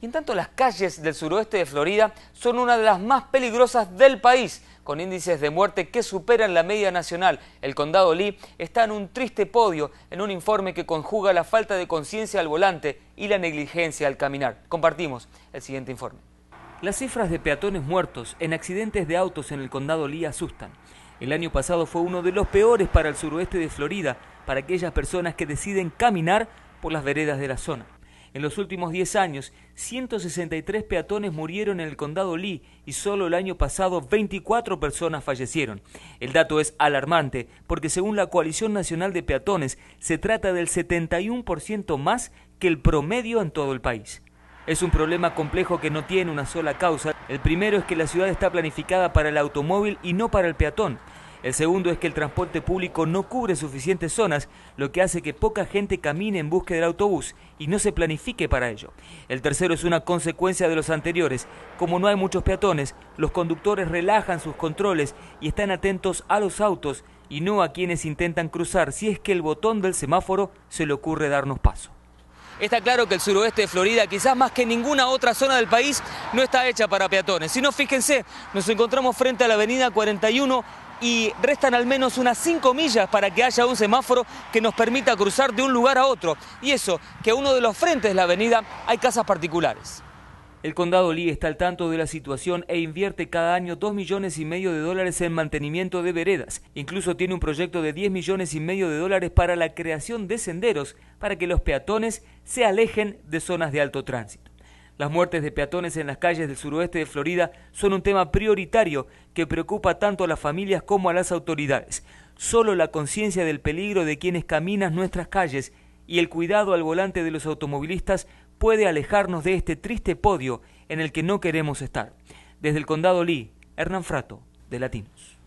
Y en tanto las calles del suroeste de Florida son una de las más peligrosas del país, con índices de muerte que superan la media nacional. El condado Lee está en un triste podio en un informe que conjuga la falta de conciencia al volante y la negligencia al caminar. Compartimos el siguiente informe. Las cifras de peatones muertos en accidentes de autos en el condado Lee asustan. El año pasado fue uno de los peores para el suroeste de Florida, para aquellas personas que deciden caminar por las veredas de la zona. En los últimos 10 años, 163 peatones murieron en el condado Lee y solo el año pasado 24 personas fallecieron. El dato es alarmante porque según la Coalición Nacional de Peatones se trata del 71% más que el promedio en todo el país. Es un problema complejo que no tiene una sola causa. El primero es que la ciudad está planificada para el automóvil y no para el peatón. El segundo es que el transporte público no cubre suficientes zonas, lo que hace que poca gente camine en busca del autobús y no se planifique para ello. El tercero es una consecuencia de los anteriores. Como no hay muchos peatones, los conductores relajan sus controles y están atentos a los autos y no a quienes intentan cruzar si es que el botón del semáforo se le ocurre darnos paso. Está claro que el suroeste de Florida, quizás más que ninguna otra zona del país, no está hecha para peatones. Si no, fíjense, nos encontramos frente a la avenida 41 y restan al menos unas 5 millas para que haya un semáforo que nos permita cruzar de un lugar a otro. Y eso, que a uno de los frentes de la avenida hay casas particulares. El condado Lee está al tanto de la situación e invierte cada año 2 millones y medio de dólares en mantenimiento de veredas. Incluso tiene un proyecto de 10 millones y medio de dólares para la creación de senderos para que los peatones se alejen de zonas de alto tránsito. Las muertes de peatones en las calles del suroeste de Florida son un tema prioritario que preocupa tanto a las familias como a las autoridades. Solo la conciencia del peligro de quienes caminan nuestras calles y el cuidado al volante de los automovilistas puede alejarnos de este triste podio en el que no queremos estar. Desde el condado Lee, Hernán Frato, de Latinos.